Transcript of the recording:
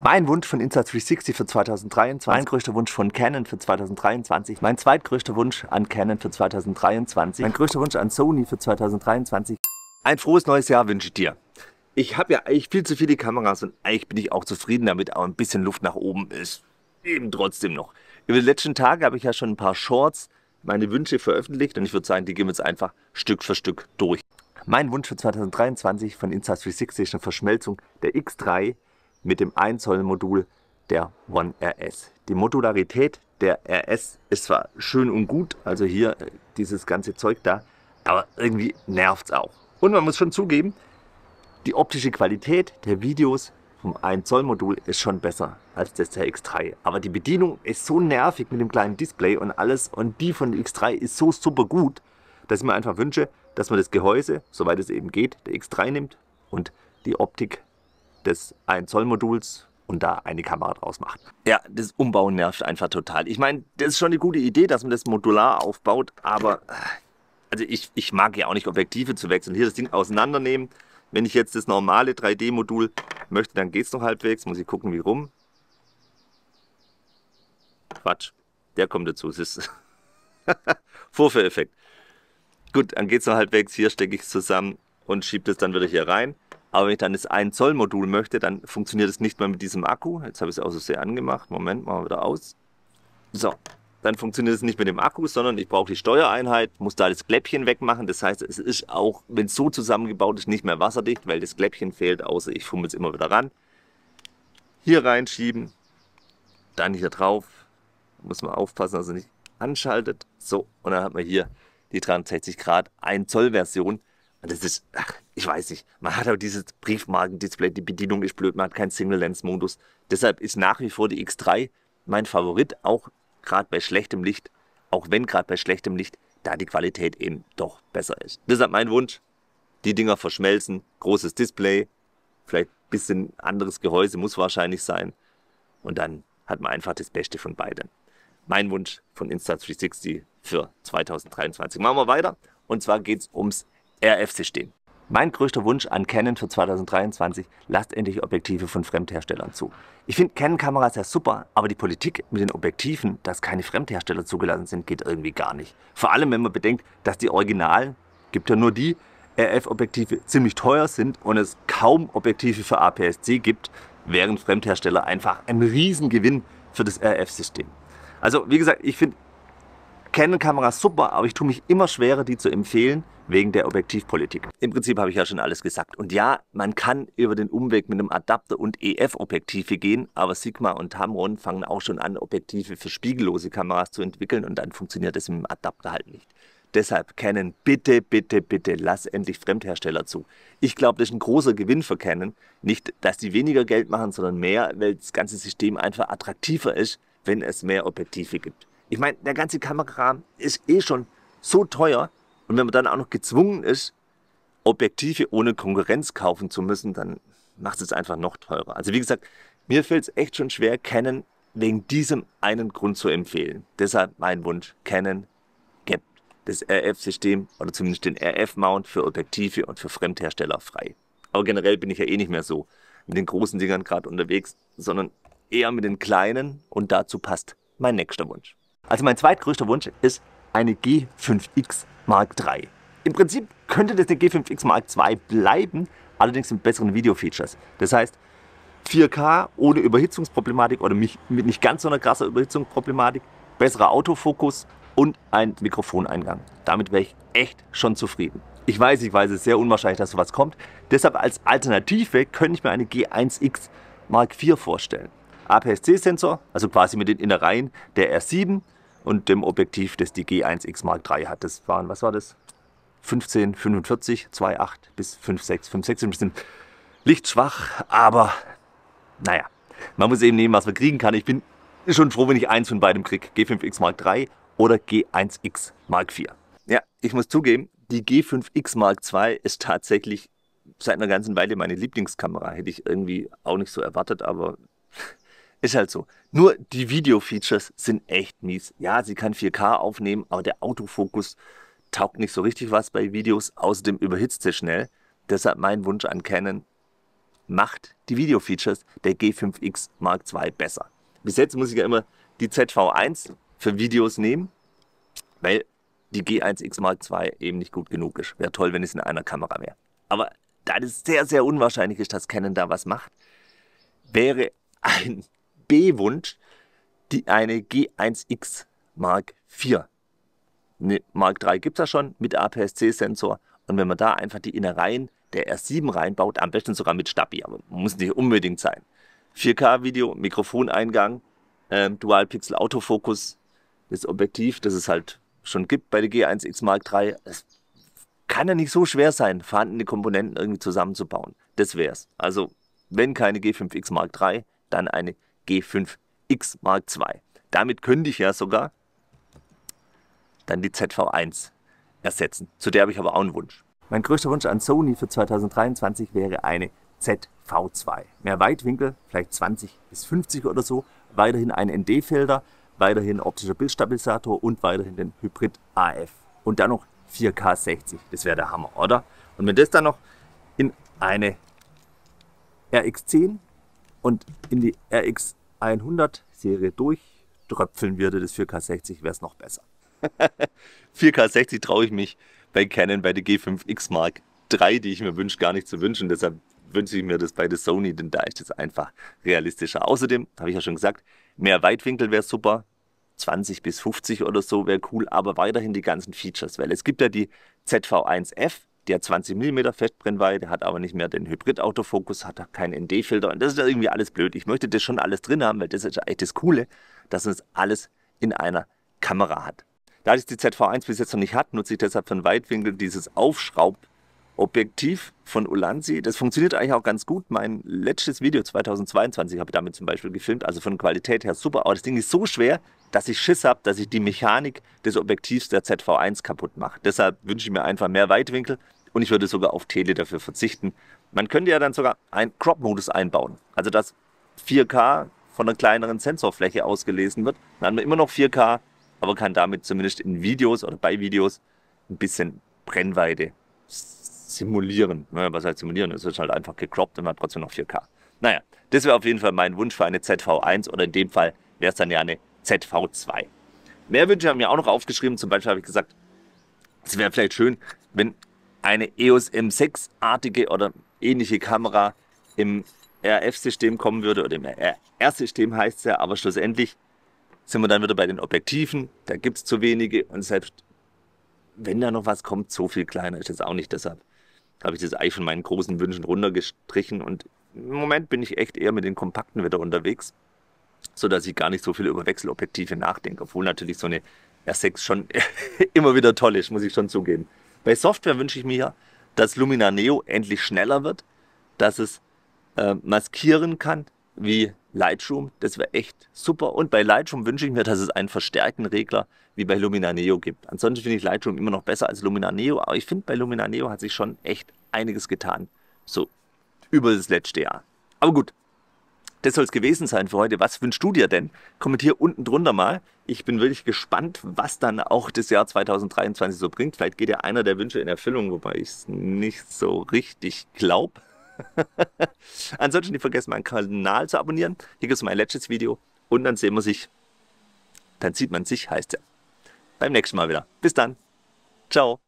Mein Wunsch von Insta360 für 2023, mein größter Wunsch von Canon für 2023, mein zweitgrößter Wunsch an Canon für 2023, mein größter Wunsch an Sony für 2023. Ein frohes neues Jahr wünsche ich dir. Ich habe ja eigentlich viel zu viele Kameras und eigentlich bin ich auch zufrieden damit, aber ein bisschen Luft nach oben ist eben trotzdem noch. Über die letzten Tage habe ich ja schon ein paar Shorts meine Wünsche veröffentlicht und ich würde sagen, die gehen wir jetzt einfach Stück für Stück durch. Mein Wunsch für 2023 von Insta360 ist eine Verschmelzung der X3 mit dem 1 Zoll Modul der One RS. Die Modularität der RS ist zwar schön und gut, also hier äh, dieses ganze Zeug da, aber irgendwie nervt es auch. Und man muss schon zugeben, die optische Qualität der Videos vom 1 Zoll Modul ist schon besser als das der X3. Aber die Bedienung ist so nervig mit dem kleinen Display und alles und die von X3 ist so super gut, dass ich mir einfach wünsche, dass man das Gehäuse, soweit es eben geht, der X3 nimmt und die Optik des 1-Zoll-Moduls und da eine Kamera draus macht. Ja, das Umbauen nervt einfach total. Ich meine, das ist schon eine gute Idee, dass man das modular aufbaut, aber also ich, ich mag ja auch nicht Objektive zu wechseln. Hier das Ding auseinandernehmen. Wenn ich jetzt das normale 3D-Modul möchte, dann geht es noch halbwegs. Muss ich gucken, wie rum. Quatsch, der kommt dazu. Es ist Vorführeffekt. Gut, dann geht es noch halbwegs. Hier stecke ich es zusammen und schiebe das dann wieder hier rein. Aber wenn ich dann das 1 Zoll Modul möchte, dann funktioniert es nicht mehr mit diesem Akku. Jetzt habe ich es auch so sehr angemacht. Moment, machen wir wieder aus. So, dann funktioniert es nicht mit dem Akku, sondern ich brauche die Steuereinheit, muss da das Kläppchen wegmachen. Das heißt, es ist auch, wenn es so zusammengebaut ist, nicht mehr wasserdicht, weil das Kläppchen fehlt, außer ich fummel es immer wieder ran. Hier reinschieben, dann hier drauf. Da muss man aufpassen, dass er nicht anschaltet. So, und dann hat man hier die 360 Grad 1 Zoll Version. Und Das ist, ach, ich weiß nicht. Man hat auch dieses Briefmarkendisplay, die Bedienung ist blöd, man hat keinen Single-Lens-Modus. Deshalb ist nach wie vor die X3 mein Favorit, auch gerade bei schlechtem Licht, auch wenn gerade bei schlechtem Licht da die Qualität eben doch besser ist. Deshalb mein Wunsch, die Dinger verschmelzen, großes Display, vielleicht ein bisschen anderes Gehäuse muss wahrscheinlich sein und dann hat man einfach das Beste von beiden. Mein Wunsch von Insta360 für 2023. Machen wir weiter und zwar geht es ums RFC stehen. Mein größter Wunsch an Canon für 2023, lasst endlich Objektive von Fremdherstellern zu. Ich finde Canon-Kameras ja super, aber die Politik mit den Objektiven, dass keine Fremdhersteller zugelassen sind, geht irgendwie gar nicht. Vor allem, wenn man bedenkt, dass die Original, gibt ja nur die, RF-Objektive ziemlich teuer sind und es kaum Objektive für APS-C gibt, wären Fremdhersteller einfach ein Riesengewinn für das RF-System. Also wie gesagt, ich finde Canon-Kameras super, aber ich tue mich immer schwerer, die zu empfehlen, wegen der Objektivpolitik. Im Prinzip habe ich ja schon alles gesagt. Und ja, man kann über den Umweg mit einem Adapter und EF-Objektive gehen, aber Sigma und Tamron fangen auch schon an, Objektive für spiegellose Kameras zu entwickeln und dann funktioniert das mit dem Adapter halt nicht. Deshalb Canon, bitte, bitte, bitte, lass endlich Fremdhersteller zu. Ich glaube, das ist ein großer Gewinn für Canon. Nicht, dass die weniger Geld machen, sondern mehr, weil das ganze System einfach attraktiver ist, wenn es mehr Objektive gibt. Ich meine, der ganze Kamerakram ist eh schon so teuer. Und wenn man dann auch noch gezwungen ist, Objektive ohne Konkurrenz kaufen zu müssen, dann macht es einfach noch teurer. Also wie gesagt, mir fällt es echt schon schwer, Canon wegen diesem einen Grund zu empfehlen. Deshalb mein Wunsch, Canon gibt das RF-System oder zumindest den RF-Mount für Objektive und für Fremdhersteller frei. Aber generell bin ich ja eh nicht mehr so mit den großen Dingern gerade unterwegs, sondern eher mit den kleinen und dazu passt mein nächster Wunsch. Also mein zweitgrößter Wunsch ist eine G5X Mark III. Im Prinzip könnte das eine G5X Mark II bleiben, allerdings mit besseren Video-Features. Das heißt, 4K ohne Überhitzungsproblematik oder mit nicht ganz so einer krassen Überhitzungsproblematik, besserer Autofokus und ein Mikrofoneingang. Damit wäre ich echt schon zufrieden. Ich weiß, ich weiß, es ist sehr unwahrscheinlich, dass sowas kommt. Deshalb als Alternative könnte ich mir eine G1X Mark IV vorstellen. APS-C-Sensor, also quasi mit den Innereien der R7, und dem Objektiv, das die G1X Mark III hat. Das waren, was war das? 15, 45, 2,8 bis 5,6. 5,6 ein bisschen lichtschwach, aber naja, man muss eben nehmen, was man kriegen kann. Ich bin schon froh, wenn ich eins von beidem kriege. G5X Mark III oder G1X Mark IV. Ja, ich muss zugeben, die G5X Mark II ist tatsächlich seit einer ganzen Weile meine Lieblingskamera. Hätte ich irgendwie auch nicht so erwartet, aber ist halt so. Nur die Video-Features sind echt mies. Ja, sie kann 4K aufnehmen, aber der Autofokus taugt nicht so richtig was bei Videos. Außerdem überhitzt sie schnell. Deshalb mein Wunsch an Canon, macht die Video-Features der G5X Mark II besser. Bis jetzt muss ich ja immer die ZV1 für Videos nehmen, weil die G1X Mark II eben nicht gut genug ist. Wäre toll, wenn es in einer Kamera wäre. Aber da das sehr, sehr unwahrscheinlich ist, dass Canon da was macht, wäre ein B-Wunsch die, eine G1X Mark IV. Eine Mark III gibt es ja schon mit APS-C-Sensor. Und wenn man da einfach die Innereien der R7 reinbaut, am besten sogar mit Stabi, aber muss nicht unbedingt sein. 4K-Video, Mikrofoneingang, ähm, Dual-Pixel-Autofokus, das Objektiv, das es halt schon gibt bei der G1X Mark III. Es kann ja nicht so schwer sein, vorhandene Komponenten irgendwie zusammenzubauen. Das wäre es. Also, wenn keine G5X Mark III, dann eine G5X Mark II. Damit könnte ich ja sogar dann die ZV1 ersetzen. Zu der habe ich aber auch einen Wunsch. Mein größter Wunsch an Sony für 2023 wäre eine ZV2. Mehr Weitwinkel, vielleicht 20 bis 50 oder so, weiterhin ein ND-Filter, weiterhin optischer Bildstabilisator und weiterhin den Hybrid AF. Und dann noch 4K 60. Das wäre der Hammer, oder? Und wenn das dann noch in eine RX10 und in die RX 100 Serie durchtröpfeln würde, das 4K60, wäre es noch besser. 4K60 traue ich mich bei Canon, bei der G5X Mark III, die ich mir wünsche, gar nicht zu wünschen. Deshalb wünsche ich mir das bei der Sony, denn da ist es einfach realistischer. Außerdem, habe ich ja schon gesagt, mehr Weitwinkel wäre super. 20 bis 50 oder so wäre cool, aber weiterhin die ganzen Features, weil es gibt ja die ZV1F, der 20 mm Festbrennweite, hat aber nicht mehr den Hybrid-Autofokus, hat keinen ND-Filter und das ist irgendwie alles blöd. Ich möchte das schon alles drin haben, weil das ist echt das Coole, dass man es alles in einer Kamera hat. Da ich die ZV1 bis jetzt noch nicht hat, nutze ich deshalb von Weitwinkel dieses Aufschraubobjektiv von Ulanzi. Das funktioniert eigentlich auch ganz gut. Mein letztes Video 2022 habe ich damit zum Beispiel gefilmt, also von Qualität her super. Aber das Ding ist so schwer, dass ich Schiss habe, dass ich die Mechanik des Objektivs der ZV1 kaputt mache. Deshalb wünsche ich mir einfach mehr Weitwinkel und ich würde sogar auf Tele dafür verzichten. Man könnte ja dann sogar einen Crop-Modus einbauen, also dass 4K von einer kleineren Sensorfläche ausgelesen wird. Dann haben wir immer noch 4K, aber kann damit zumindest in Videos oder bei Videos ein bisschen Brennweite simulieren. Naja, was heißt simulieren? Es wird halt einfach gecroppt und man hat trotzdem noch 4K. Naja, das wäre auf jeden Fall mein Wunsch für eine ZV1 oder in dem Fall wäre es dann ja eine ZV2. Mehr Wünsche haben wir auch noch aufgeschrieben. Zum Beispiel habe ich gesagt, es wäre vielleicht schön, wenn eine EOS M6-artige oder ähnliche Kamera im RF-System kommen würde oder im RR-System heißt es ja, aber schlussendlich sind wir dann wieder bei den Objektiven. Da gibt es zu wenige und selbst wenn da noch was kommt, so viel kleiner ist es auch nicht. Deshalb habe ich das Ei von meinen großen Wünschen runtergestrichen und im Moment bin ich echt eher mit den kompakten wieder unterwegs, sodass ich gar nicht so viel über Wechselobjektive nachdenke, obwohl natürlich so eine R6 schon immer wieder toll ist, muss ich schon zugeben. Bei Software wünsche ich mir, dass Lumina Neo endlich schneller wird, dass es äh, maskieren kann wie Lightroom. Das wäre echt super. Und bei Lightroom wünsche ich mir, dass es einen verstärkten Regler wie bei Lumina Neo gibt. Ansonsten finde ich Lightroom immer noch besser als Lumina Neo, aber ich finde, bei Lumina Neo hat sich schon echt einiges getan. So über das letzte Jahr. Aber gut, das soll es gewesen sein für heute. Was wünschst du dir denn? Kommentier unten drunter mal. Ich bin wirklich gespannt, was dann auch das Jahr 2023 so bringt. Vielleicht geht ja einer der Wünsche in Erfüllung, wobei ich es nicht so richtig glaube. Ansonsten nicht vergessen, meinen Kanal zu abonnieren. Hier gibt es mein letztes Video und dann sehen wir sich. Dann sieht man sich, heißt ja. Beim nächsten Mal wieder. Bis dann. Ciao.